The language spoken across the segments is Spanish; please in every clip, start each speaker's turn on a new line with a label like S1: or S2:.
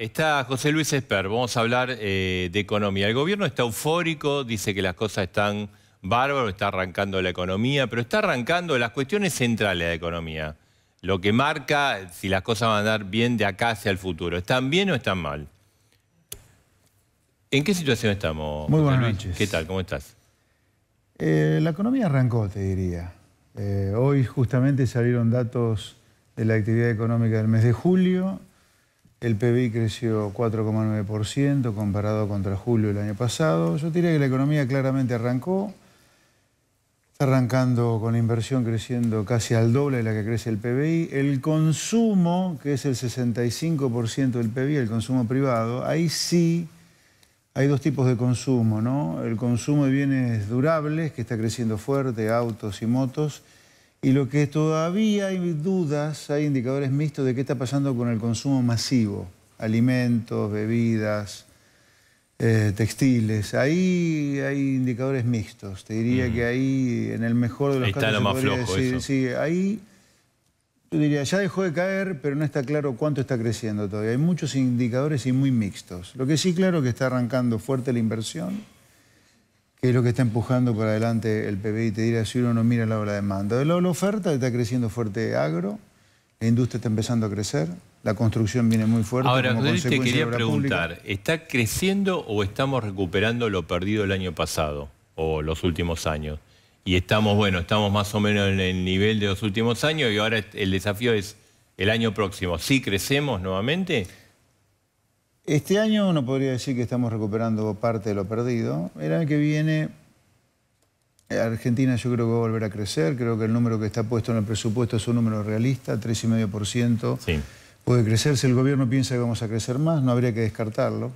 S1: Está José Luis Esper, vamos a hablar eh, de economía. El gobierno está eufórico, dice que las cosas están bárbaras, está arrancando la economía, pero está arrancando las cuestiones centrales de la economía. Lo que marca si las cosas van a andar bien de acá hacia el futuro. ¿Están bien o están mal? ¿En qué situación estamos? Muy buenas noches. ¿Qué tal? ¿Cómo estás?
S2: Eh, la economía arrancó, te diría. Eh, hoy justamente salieron datos de la actividad económica del mes de julio el PBI creció 4,9% comparado contra julio del año pasado. Yo diría que la economía claramente arrancó. Está arrancando con la inversión creciendo casi al doble de la que crece el PBI. El consumo, que es el 65% del PBI, el consumo privado, ahí sí hay dos tipos de consumo, ¿no? El consumo de bienes durables, que está creciendo fuerte, autos y motos, y lo que todavía hay dudas, hay indicadores mixtos de qué está pasando con el consumo masivo, alimentos, bebidas, eh, textiles. Ahí hay indicadores mixtos. Te diría mm. que ahí, en el mejor de los ahí casos, está lo más flojo sí, ahí yo diría, ya dejó de caer, pero no está claro cuánto está creciendo todavía. Hay muchos indicadores y muy mixtos. Lo que sí claro es que está arrancando fuerte la inversión que es lo que está empujando para adelante el PBI. Te dirá, si uno no mira la demanda. De la oferta está creciendo fuerte agro, la industria está empezando a crecer, la construcción viene muy fuerte. Ahora, como te quería preguntar,
S1: ¿está creciendo o estamos recuperando lo perdido el año pasado o los últimos años? Y estamos, bueno, estamos más o menos en el nivel de los últimos años y ahora el desafío es el año próximo. ¿Sí crecemos nuevamente?
S2: Este año no podría decir que estamos recuperando parte de lo perdido. El año que viene eh, Argentina yo creo que va a volver a crecer. Creo que el número que está puesto en el presupuesto es un número realista, 3,5%. Puede crecer. Si el gobierno piensa que vamos a crecer más, no habría que descartarlo.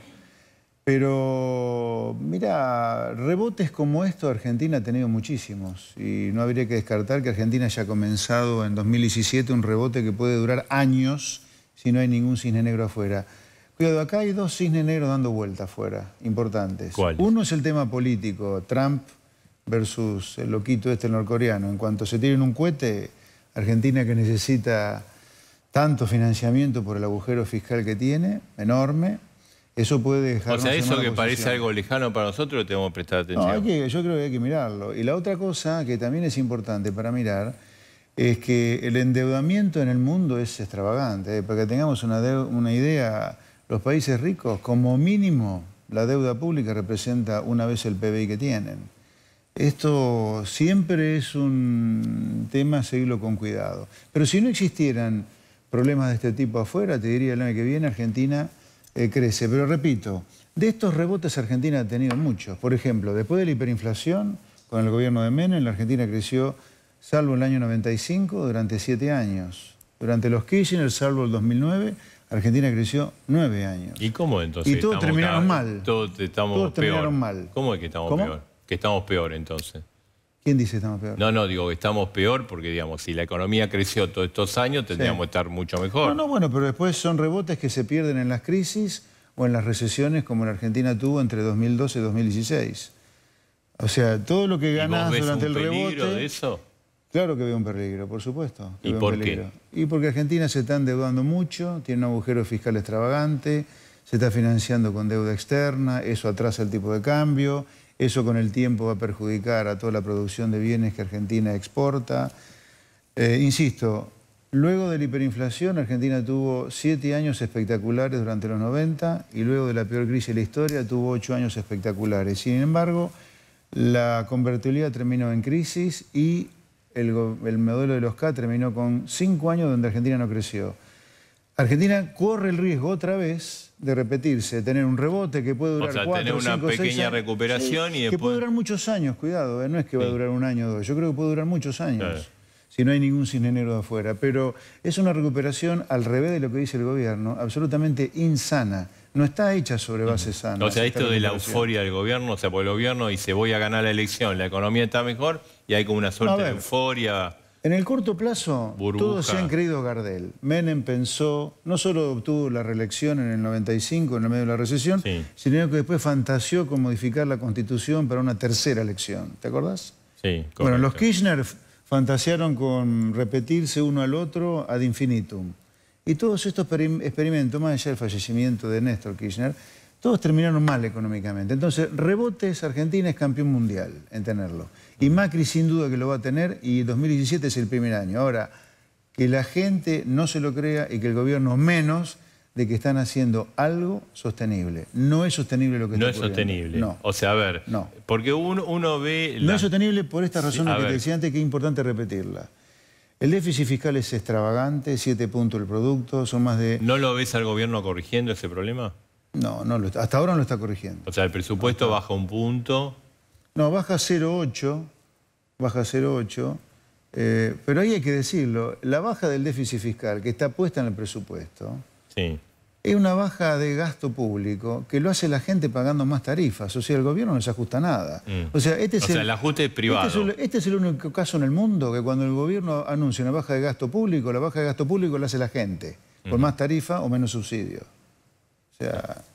S2: Pero, mira, rebotes como esto Argentina ha tenido muchísimos y no habría que descartar que Argentina haya comenzado en 2017 un rebote que puede durar años si no hay ningún cisne negro afuera. Cuidado, acá hay dos cisnes negros dando vueltas afuera, importantes. ¿Cuál? Uno es el tema político, Trump versus el loquito este norcoreano. En cuanto se tiren un cohete, Argentina que necesita tanto financiamiento por el agujero fiscal que tiene,
S1: enorme, eso puede dejar... O sea, eso que parece algo lejano para nosotros lo tenemos que prestar atención.
S2: No, yo creo que hay que mirarlo. Y la otra cosa que también es importante para mirar es que el endeudamiento en el mundo es extravagante. ¿eh? Para que tengamos una, una idea, los países ricos, como mínimo, la deuda pública representa una vez el PBI que tienen. Esto siempre es un tema a seguirlo con cuidado. Pero si no existieran problemas de este tipo afuera, te diría el año que viene Argentina eh, crece. Pero repito, de estos rebotes Argentina ha tenido muchos. Por ejemplo, después de la hiperinflación, con el gobierno de Menem, la Argentina creció, salvo el año 95, durante siete años. Durante los Kirchner, salvo el 2009 Argentina creció nueve
S1: años. ¿Y cómo entonces? Y todos terminaron mal. Todos, terminaron mal. ¿Cómo es que estamos peor? Que estamos peor entonces. ¿Quién dice que estamos peor? No, no, digo que estamos peor porque, digamos, si la economía creció todos estos años, tendríamos que estar mucho mejor. No, no,
S2: bueno, pero después son rebotes que se pierden en las crisis o en las recesiones como la Argentina tuvo entre 2012 y 2016. O sea, todo lo que ganás durante el rebote... De eso? Claro que veo un peligro, por supuesto. ¿Y por qué? Y porque Argentina se está endeudando mucho, tiene un agujero fiscal extravagante, se está financiando con deuda externa, eso atrasa el tipo de cambio, eso con el tiempo va a perjudicar a toda la producción de bienes que Argentina exporta. Eh, insisto, luego de la hiperinflación, Argentina tuvo siete años espectaculares durante los 90 y luego de la peor crisis de la historia tuvo ocho años espectaculares. Sin embargo, la convertibilidad terminó en crisis y el, modelo de los K terminó con cinco años donde Argentina no creció. Argentina corre el riesgo otra vez de repetirse, de tener un rebote que puede durar o sea, tener una pequeña recuperación y después... Que puede durar muchos años, cuidado, eh, no es que va a durar un año o dos, yo creo que puede durar muchos años, si no hay ningún sin de afuera, pero es una recuperación al revés de lo que dice el gobierno, absolutamente insana, no está hecha sobre bases sanas. O sea, esto de la euforia
S1: del gobierno, o sea, por el gobierno dice voy a ganar la elección, la economía está mejor y hay como una suerte de euforia.
S2: En el corto plazo, todos se han creído Gardel. Menem pensó, no solo obtuvo la reelección en el 95, en el medio de la recesión, sino que después fantaseó con modificar la Constitución para una tercera elección. ¿Te acordás? Sí, Bueno, los Kirchner fantasearon con repetirse uno al otro ad infinitum. Y todos estos experimentos, más allá del fallecimiento de Néstor Kirchner, todos terminaron mal económicamente. Entonces, rebotes, Argentina es campeón mundial en tenerlo. Y Macri sin duda que lo va a tener y 2017 es el primer año. Ahora, que la gente no se lo crea y que el gobierno menos de que están haciendo algo sostenible. No es sostenible lo que no No es sostenible.
S1: O sea, a ver, no. porque uno, uno ve... No es sostenible
S2: por estas razones que te decía antes que es importante repetirla. El déficit fiscal es extravagante, 7 puntos el producto, son más de...
S1: ¿No lo ves al gobierno corrigiendo ese problema? No,
S2: no hasta ahora no lo está corrigiendo.
S1: O sea, el presupuesto baja un punto.
S2: No, baja 0,8, baja 0,8, eh, pero ahí hay que decirlo, la baja del déficit fiscal que está puesta en el presupuesto sí. es una baja de gasto público que lo hace la gente pagando más tarifas, o sea, el gobierno no se ajusta nada. Mm. O sea, este es el,
S1: ajuste Este es el,
S2: este es el único caso en el mundo que cuando el gobierno anuncia una baja de gasto público, la baja de gasto público la hace la gente, Con más tarifa o menos subsidio.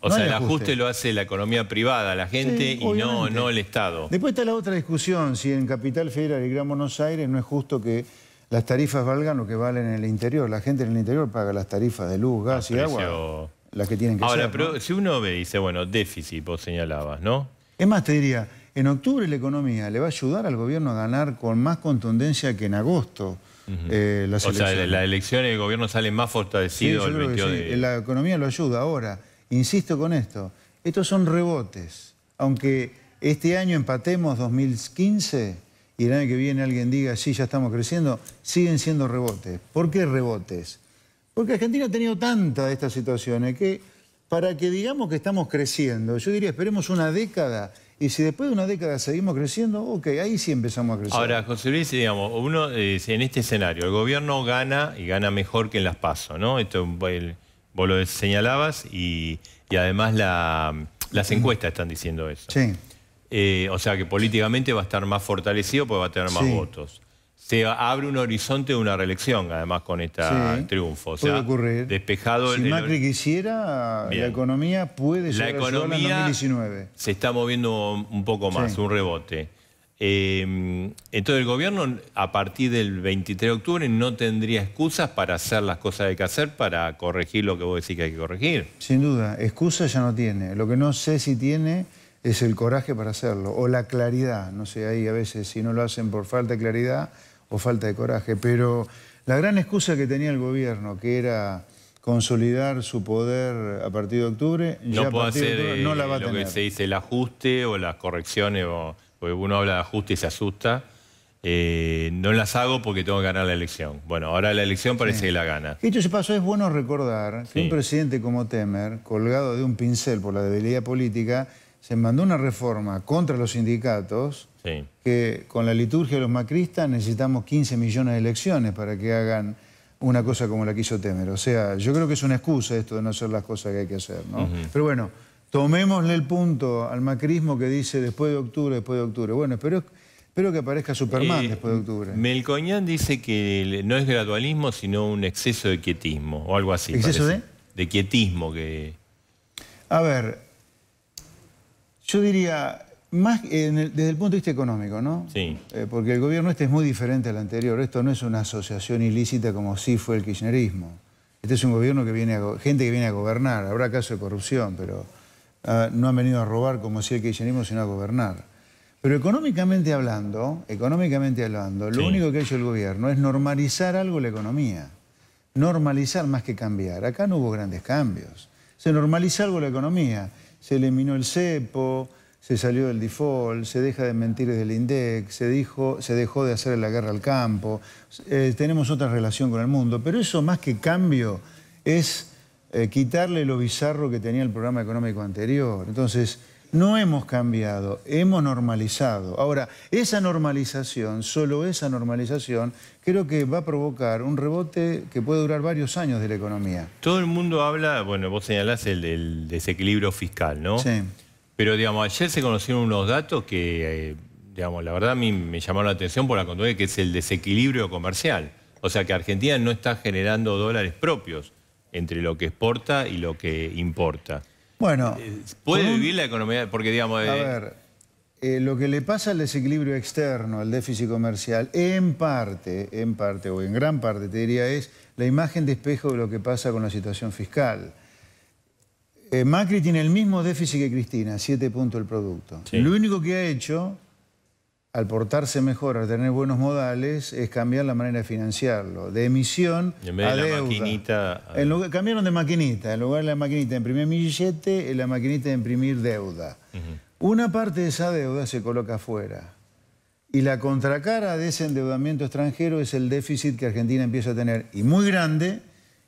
S1: O sea, el ajuste. lo hace la economía privada, la gente, y no, no el Estado. Después
S2: está la otra discusión, si en Capital Federal y Gran Buenos Aires no es justo que las tarifas valgan lo que valen en el interior. La gente en el interior paga las tarifas de luz, gas y agua,
S1: las que tienen que Ahora, pero si uno ve, y dice, bueno, déficit, vos señalabas, ¿no?
S2: Es más, te diría, en octubre la economía le va a ayudar al gobierno a ganar con más contundencia que en agosto.
S1: Eh, o sea, las elecciones el gobierno salen más fortalecido Sí.
S2: La economía lo ayuda ahora. Insisto con esto, estos son rebotes. Aunque este año empatemos 2015 y el año que viene alguien diga, sí, ya estamos creciendo, siguen siendo rebotes. ¿Por qué rebotes? Porque Argentina ha tenido tantas de estas situaciones que para que digamos que estamos creciendo, yo diría, esperemos una década y si después de una década seguimos creciendo, ok, ahí sí empezamos a crecer. Ahora,
S1: José Luis, digamos, uno eh, en este escenario, el gobierno gana y gana mejor que en las PASO, ¿no? Esto, el, vos lo señalabas y, además las encuestas están diciendo eso. Sí. Eh, o sea que políticamente va a estar más fortalecido porque va a tener más votos. Se abre un horizonte de una reelección, además, con este triunfo. O sea, puede ocurrir. Despejado si el, Macri
S2: quisiera, la economía puede la economía 2019.
S1: Se está moviendo un poco más, un rebote. Eh, entonces el gobierno a partir del 23 de octubre no tendría excusas para hacer las cosas que hay que hacer, para corregir lo que vos decís que hay que corregir.
S2: Sin duda, excusas ya no tiene. Lo que no sé si tiene es el coraje para hacerlo, o la claridad. No sé, ahí a veces si no lo hacen por falta de claridad o falta de coraje. Pero la gran excusa que tenía el gobierno, que era consolidar su poder a partir de octubre, no ya hacer no la eh, va a lo que se
S1: dice el ajuste o las correcciones o porque uno habla de ajuste y se asusta. Eh, no las hago porque tengo que ganar la elección. Bueno, ahora la elección parece que la gana.
S2: Esto se pasó, es bueno recordar que un presidente como Temer, colgado de un pincel por la debilidad política, se mandó una reforma contra los sindicatos que con la liturgia de los macristas necesitamos 15 millones de elecciones para que hagan una cosa como la quiso Temer. O sea, yo creo que es una excusa esto de no hacer las cosas que hay que hacer, ¿no? Pero bueno... Tomémosle el punto al macrismo que dice después de octubre, después de octubre. Bueno, espero, espero que aparezca Superman eh, después de octubre.
S1: Melcoñán dice que no es gradualismo, sino un exceso de quietismo, o algo así. ¿Exceso de? De quietismo. que.
S2: A ver, yo diría, más desde el punto de vista económico, ¿no? Sí. Eh, porque el gobierno este es muy diferente al anterior. Esto no es una asociación ilícita como sí fue el kirchnerismo. Este es un gobierno que viene a, gente que viene a gobernar. Habrá caso de corrupción, pero... Ah, no han venido a robar como si el kirchnerismo, sino a gobernar. Pero económicamente hablando, económicamente hablando, lo único que ha hecho el gobierno es normalizar algo la economía. Normalizar más que cambiar. Acá no hubo grandes cambios. Se normaliza algo la economía. Se eliminó el cepo, se salió del default, se deja de mentir el INDEC, se, dijo, se dejó de hacer la guerra al campo, eh, tenemos otra relación con el mundo. Pero eso más que cambio es eh, quitarle lo bizarro que tenía el programa económico anterior. Entonces, no hemos cambiado, hemos normalizado. Ahora, esa normalización, solo esa normalización, creo que va a provocar un rebote que puede durar varios años de la economía.
S1: Todo el mundo habla, bueno, vos señalás el, desequilibrio fiscal, ¿no? Sí. Pero, digamos, ayer se conocieron unos datos que, eh, digamos, la verdad a mí me llamaron la atención por la contundencia, que es el desequilibrio comercial. O sea, que Argentina no está generando dólares propios entre lo que exporta y lo que importa.
S2: Bueno. Eh, ¿Puede vivir la
S1: economía? Porque digamos... A eh,
S2: ver, eh, lo que le pasa al desequilibrio externo, al déficit comercial, en parte, en parte o en gran parte te diría, es la imagen de espejo de lo que pasa con la situación fiscal. Macri tiene el mismo déficit que Cristina, 7 puntos el producto. Lo único que ha hecho al portarse mejor, al tener buenos modales, es cambiar la manera de financiarlo. De emisión en vez de La
S1: maquinita...
S2: cambiaron de maquinita. En lugar de la maquinita de imprimir billete, la maquinita de imprimir deuda. Una parte de esa deuda se coloca afuera. Y la contracara de ese endeudamiento extranjero es el déficit que Argentina empieza a tener. Y muy grande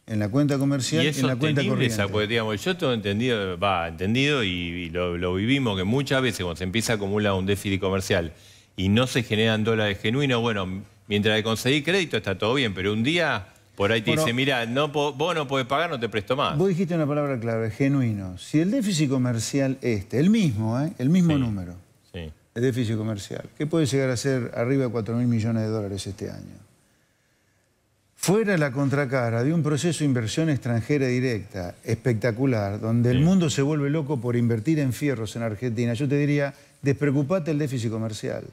S2: en la cuenta comercial y, en la cuenta corriente. Esa,
S1: digamos, yo todo entendido, va, entendido y, lo, lo vivimos, que muchas veces cuando se empieza a acumular un déficit comercial y no se generan dólares genuinos, bueno, mientras de conseguir crédito está todo bien, pero un día por ahí te dice, mira, no, vos no podés pagar, no te presto más.
S2: Vos dijiste una palabra clave, genuino. Si el déficit comercial este, el mismo, ¿eh? el mismo número, el déficit comercial, que puede llegar a ser arriba de 4 mil millones de dólares este año, fuera la contracara de un proceso de inversión extranjera directa espectacular, donde el mundo se vuelve loco por invertir en fierros en Argentina, yo te diría, despreocupate el déficit comercial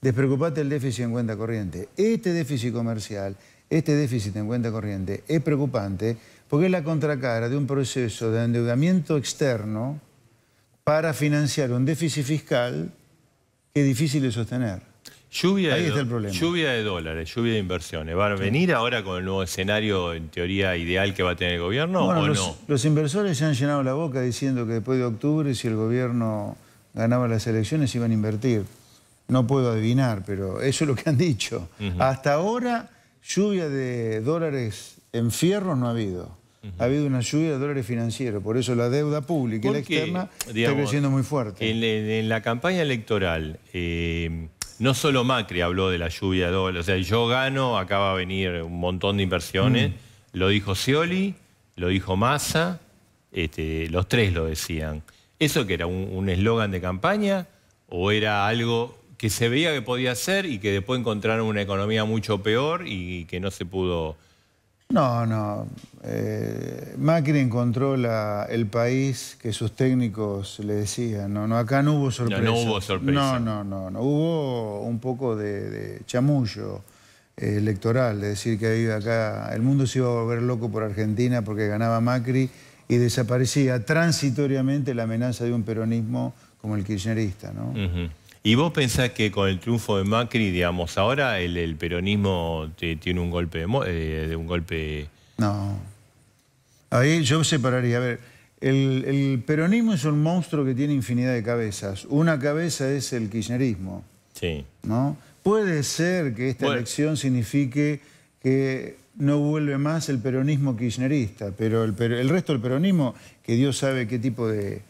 S2: despreocupate el déficit en cuenta corriente. Este déficit comercial, este déficit en cuenta corriente es preocupante porque es la contracara de un proceso de endeudamiento externo para financiar un déficit fiscal que es difícil de sostener.
S1: Lluvia Ahí está el problema. Lluvia de dólares, lluvia de inversiones. ¿Va a venir ahora con el nuevo escenario, en teoría, ideal que va a tener el gobierno o no?
S2: Los inversores se han llenado la boca diciendo que después de octubre, si el gobierno ganaba las elecciones, iban a invertir no puedo adivinar, pero eso es lo que han dicho. Hasta ahora, lluvia de dólares en fierros no ha habido. Ha habido una lluvia de dólares financieros, por eso la deuda pública y la externa está creciendo muy fuerte.
S1: En, la campaña electoral, eh, no solo Macri habló de la lluvia de dólares, o sea, yo gano, acaba va a venir un montón de inversiones, mm. lo dijo Scioli, lo dijo Massa, este, los tres lo decían. ¿Eso que era un eslogan de campaña o era algo que se veía que podía ser y que después encontraron una economía mucho peor y que no se pudo...
S2: No, no. Eh, Macri encontró el país que sus técnicos le decían. No, no, acá no hubo sorpresa. No, no No, no, Hubo un poco de, chamullo eh, electoral, de decir que acá. El mundo se iba a volver loco por Argentina porque ganaba Macri y desaparecía transitoriamente la amenaza de un peronismo como el kirchnerista, ¿no?
S1: ¿Y vos pensás que con el triunfo de Macri, digamos, ahora el, peronismo tiene un golpe eh, de, un golpe...
S2: No. Ahí yo separaría. A ver, el, peronismo es un monstruo que tiene infinidad de cabezas. Una cabeza es el kirchnerismo. Sí. ¿no? Puede ser que esta elección signifique que no vuelve más el peronismo kirchnerista, pero el, el resto del peronismo, que Dios sabe qué tipo de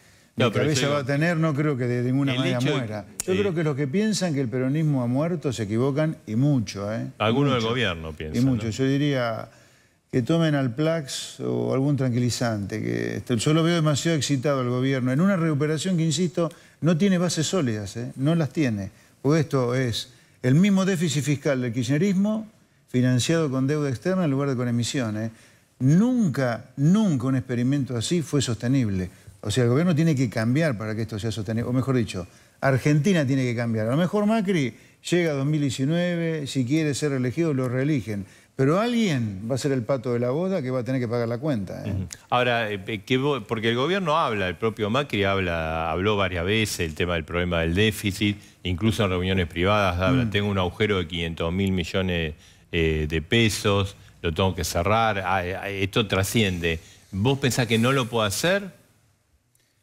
S2: ...la cabeza va a tener, no creo que de ninguna manera muera. Yo creo que los que piensan que el peronismo ha muerto se equivocan y mucho. ¿eh? Algunos del gobierno
S1: piensan. Y mucho. Yo
S2: diría que tomen al Plax o algún tranquilizante. Este, yo lo veo demasiado excitado al gobierno. En una recuperación que, insisto, no tiene bases sólidas. ¿eh? No las tiene. Porque esto es el mismo déficit fiscal del kirchnerismo financiado con deuda externa en lugar de con emisiones. ¿eh? Nunca, nunca un experimento así fue sostenible. O sea, el gobierno tiene que cambiar para que esto sea sostenible. O mejor dicho, Argentina tiene que cambiar. A lo mejor Macri llega a 2019, si quiere ser elegido lo reeligen. Pero alguien va a ser el pato de la boda que va a tener que pagar la cuenta. ¿eh?
S1: Ahora, eh, eh, porque el gobierno habla, el propio Macri habla, habló varias veces el tema del problema del déficit, incluso en reuniones privadas habla, mm. tengo un agujero de 500 mil millones de pesos, lo tengo que cerrar, ah, ah, esto trasciende. ¿Vos pensás que no lo puedo hacer?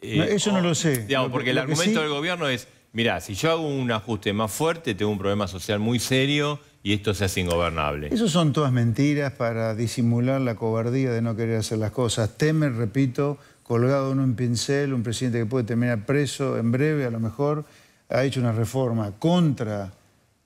S1: Eh, eso
S2: no lo sé. porque el argumento del
S1: gobierno es, mirá, si yo hago un ajuste más fuerte, tengo un problema social muy serio y esto se hace ingobernable. Esas
S2: son todas mentiras para disimular la cobardía de no querer hacer las cosas. teme repito, colgado en un pincel, un presidente que puede terminar preso en breve, a lo mejor, ha hecho una reforma contra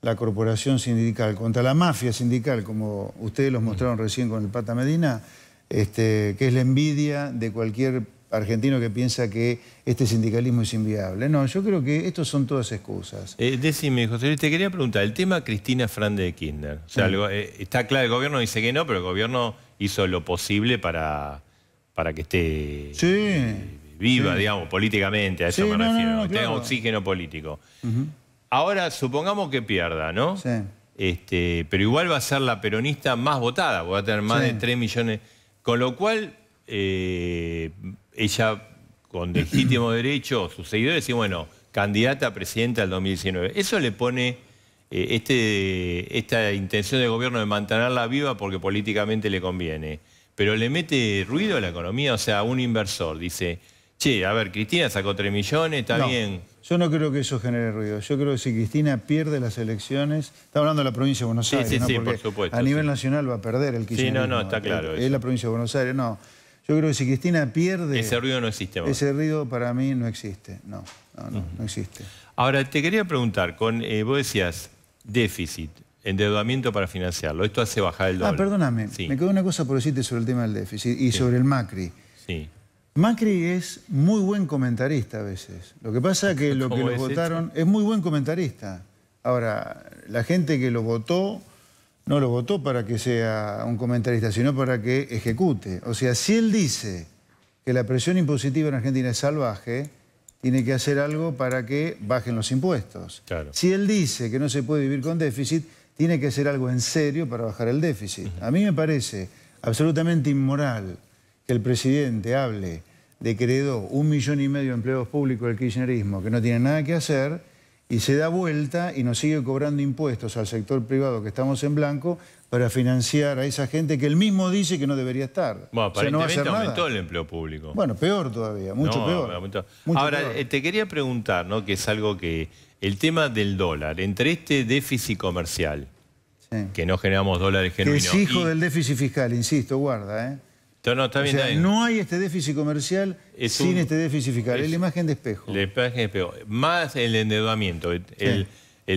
S2: la corporación sindical, contra la mafia sindical, como ustedes los mm. mostraron recién con el Pata Medina, este, que es la envidia de cualquier argentino que piensa que este sindicalismo es inviable. No, yo creo que estos son todas excusas.
S1: Eh, decime, José Luis, te quería preguntar, el tema Cristina Frande de Kirchner. O sea, eh, está claro, el gobierno dice que no, pero el gobierno hizo lo posible para, para que esté viva, digamos, políticamente, a eso me refiero, tenga oxígeno político. Ahora, supongamos que pierda, ¿no? Sí. Este, pero igual va a ser la peronista más votada, va a tener más de 3 millones. Con lo cual, eh, ella con legítimo derecho, sus seguidores, y bueno, candidata a presidenta del 2019. ¿Eso le pone eh, este, esta intención del gobierno de mantenerla viva porque políticamente le conviene? Pero le mete ruido a la economía, o sea, un inversor dice, che, a ver, Cristina sacó 3 millones, está bien.
S2: Yo no creo que eso genere ruido. Yo creo que si Cristina pierde las elecciones, está hablando de la provincia de Buenos Aires, sí, sí, sí, por supuesto, a nivel nacional va a perder el kirchnerismo. Sí, no, no, está claro. Es, la provincia de Buenos Aires, no. Yo creo que si Cristina pierde... Ese
S1: ruido no existe.
S2: Ese ruido para mí no existe, no, no, no, existe.
S1: Ahora, te quería preguntar, con, eh, vos decías déficit, endeudamiento para financiarlo, esto hace bajar el ah, dólar. Ah,
S2: perdóname, me quedó una cosa por decirte sobre el tema del déficit y sobre el Macri. Sí. Macri es muy buen comentarista a veces. Lo que pasa es que lo que lo votaron... Es muy buen comentarista. Ahora, la gente que lo votó no lo votó para que sea un comentarista, sino para que ejecute. O sea, si él dice que la presión impositiva en Argentina es salvaje, tiene que hacer algo para que bajen los impuestos. Si él dice que no se puede vivir con déficit, tiene que hacer algo en serio para bajar el déficit. A mí me parece absolutamente inmoral que el presidente hable de que heredó un millón y medio de empleos públicos del kirchnerismo, que no tiene nada que hacer, y se da vuelta y nos sigue cobrando impuestos al sector privado que estamos en blanco para financiar a esa gente que él mismo dice que no debería estar. Bueno, para aumentó
S1: el empleo público. Bueno,
S2: peor todavía, mucho peor.
S1: Ahora, eh, te quería preguntar, ¿no? que es algo que... El tema del dólar, entre este déficit comercial, que no generamos dólares genuinos... Que es hijo del
S2: déficit fiscal, insisto, guarda, ¿eh? No, no, no hay este déficit comercial sin este déficit fiscal. Es, la imagen de espejo.
S1: Más el endeudamiento. El,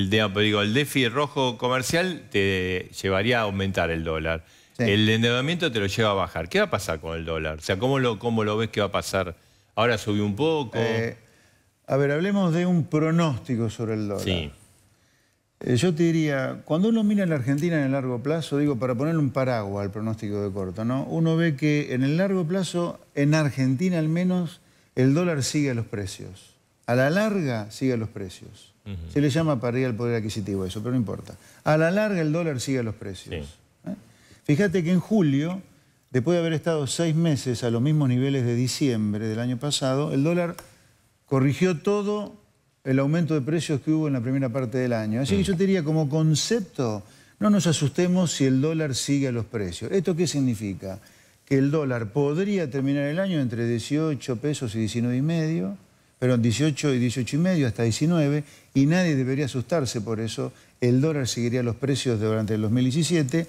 S1: digo, el déficit rojo comercial te llevaría a aumentar el dólar. El endeudamiento te lo lleva a bajar. ¿Qué va a pasar con el dólar? O sea, ¿cómo lo, cómo lo ves que va a pasar? Ahora subió un poco. Eh,
S2: a ver, hablemos de un pronóstico sobre el dólar. Sí. Eh, yo te diría, cuando uno mira la Argentina en el largo plazo, digo, para poner un paraguas al pronóstico de corto, ¿no? Uno ve que en el largo plazo, en Argentina al menos, el dólar sigue a los precios. A la larga sigue a los precios. Se le llama parrilla el poder adquisitivo eso, pero no importa. A la larga el dólar sigue a los precios. ¿eh? Fíjate que en julio, después de haber estado seis meses a los mismos niveles de diciembre del año pasado, el dólar corrigió todo el aumento de precios que hubo en la primera parte del año. Así que yo te diría como concepto, no nos asustemos si el dólar sigue a los precios. ¿Esto qué significa? Que el dólar podría terminar el año entre 18 pesos y 19 y medio, pero 18 y 18 y medio hasta 19, y nadie debería asustarse por eso. El dólar seguiría a los precios durante el 2017.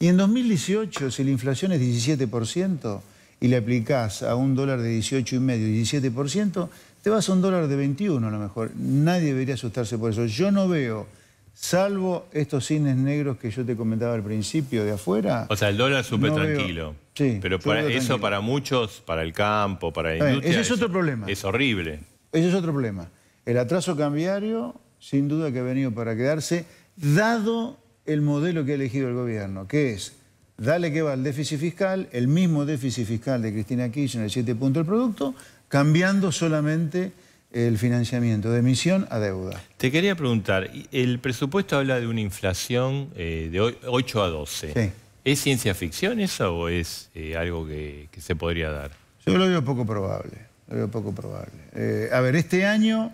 S2: Y en 2018, si la inflación es 17%, y le aplicás a un dólar de 18,5, 17%, te vas a un dólar de 21 a lo mejor. Nadie debería asustarse por eso. Yo no veo, salvo estos cines negros que yo te comentaba al principio de afuera... O
S1: sea, el dólar es súper tranquilo. Sí, Pero eso para muchos, para el campo, para la industria... es otro problema. Es horrible.
S2: Eso es otro problema. El atraso cambiario, sin duda que ha venido para quedarse, dado el modelo que ha elegido el gobierno, que es dale que va el déficit fiscal, el mismo déficit fiscal de Cristina Kirchner, el 7 punto del producto, cambiando solamente el financiamiento de emisión a
S1: deuda. Te quería preguntar, el presupuesto habla de una inflación eh, de 8 a 12. ¿Es ciencia ficción eso o es eh, algo que, se podría dar?
S2: Yo lo veo poco probable, lo veo poco probable. Eh, a ver, este año,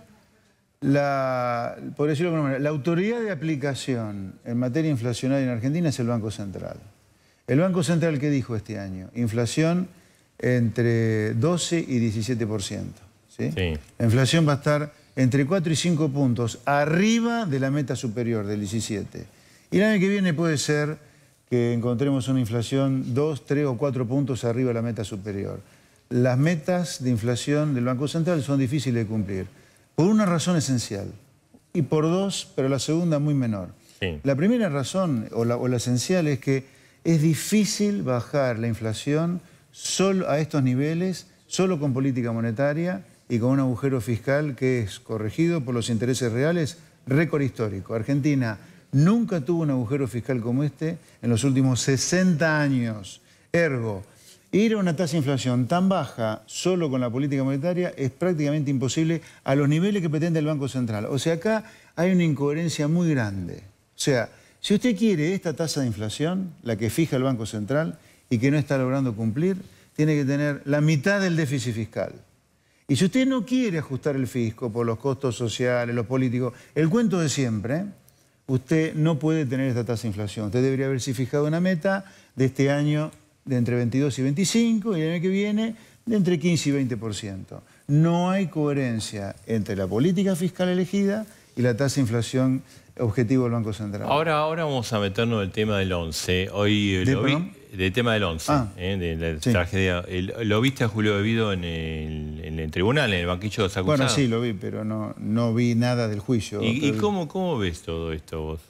S2: la, por decirlo de manera, la autoridad de aplicación en materia inflacionaria en Argentina es el Banco Central. El Banco Central, ¿qué dijo este año? Inflación entre 12 y 17%. La inflación va a estar entre 4 y 5 puntos arriba de la meta superior del 17. Y el año que viene puede ser que encontremos una inflación 2, 3 o 4 puntos arriba de la meta superior. Las metas de inflación del Banco Central son difíciles de cumplir. Por una razón esencial y por dos, pero la segunda muy menor. La primera razón o la esencial es que es difícil bajar la inflación solo a estos niveles, solo con política monetaria y con un agujero fiscal que es corregido por los intereses reales, récord histórico. Argentina nunca tuvo un agujero fiscal como este en los últimos 60 años. Ergo, ir a una tasa de inflación tan baja solo con la política monetaria es prácticamente imposible a los niveles que pretende el Banco Central. O sea, acá hay una incoherencia muy grande. O sea, si usted quiere esta tasa de inflación, la que fija el Banco Central y que no está logrando cumplir, tiene que tener la mitad del déficit fiscal. Y si usted no quiere ajustar el fisco por los costos sociales, los políticos, el cuento de siempre, usted no puede tener esta tasa de inflación. Usted debería haberse fijado una meta de este año de entre 22 y 25 y el año que viene de entre 15 y 20%. No hay coherencia entre la política fiscal elegida y la tasa de inflación objetivo del Banco Central.
S1: Ahora, ahora vamos a meternos en el tema del 11. Hoy eh, lo vi, del tema del 11, ah, eh, de la tragedia. ¿Lo viste a Julio De en el, en el, tribunal, en el banquillo de los acusados? Bueno, sí,
S2: lo vi, pero no, no vi nada del juicio. ¿Y,
S1: cómo, cómo ves todo esto vos?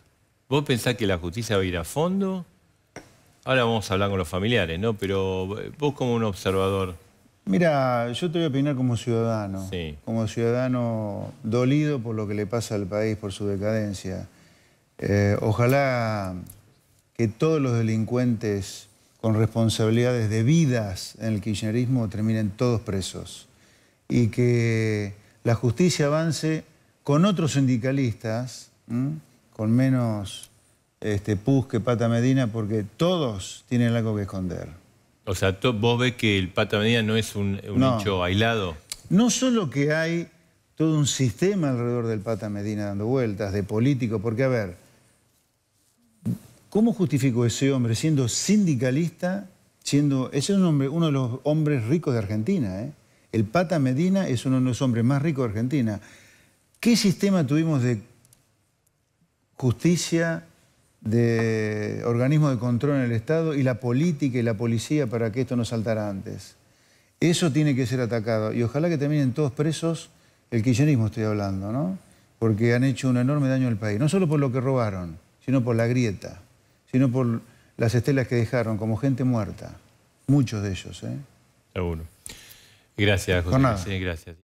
S1: ¿Vos pensás que la justicia va a ir a fondo? Ahora vamos a hablar con los familiares, ¿no? Pero eh, vos como un observador,
S2: Mira, yo te voy a opinar como ciudadano, como ciudadano dolido por lo que le pasa al país, por su decadencia. Eh, ojalá que todos los delincuentes con responsabilidades debidas en el kirchnerismo terminen todos presos y que la justicia avance con otros sindicalistas, con menos este, pus que Pata Medina, porque todos tienen algo que
S1: esconder. O sea, vos ves que el Pata Medina no es un, hecho aislado.
S2: No solo que hay todo un sistema alrededor del Pata Medina dando vueltas, de políticos, porque a ver, ¿cómo justificó ese hombre siendo sindicalista, siendo... Ese es un hombre, uno de los hombres ricos de Argentina, ¿eh? El Pata Medina es uno de los hombres más ricos de Argentina. ¿Qué sistema tuvimos de justicia, de organismos de control en el Estado y la política y la policía para que esto no saltara antes. Eso tiene que ser atacado. Y ojalá que también en todos presos, el kirchnerismo estoy hablando, ¿no? Porque han hecho un enorme daño al país. No solo por lo que robaron, sino por la grieta, sino por las estelas que dejaron, como gente muerta. Muchos de ellos, ¿eh?
S1: Seguro. Gracias, José. Sí, gracias.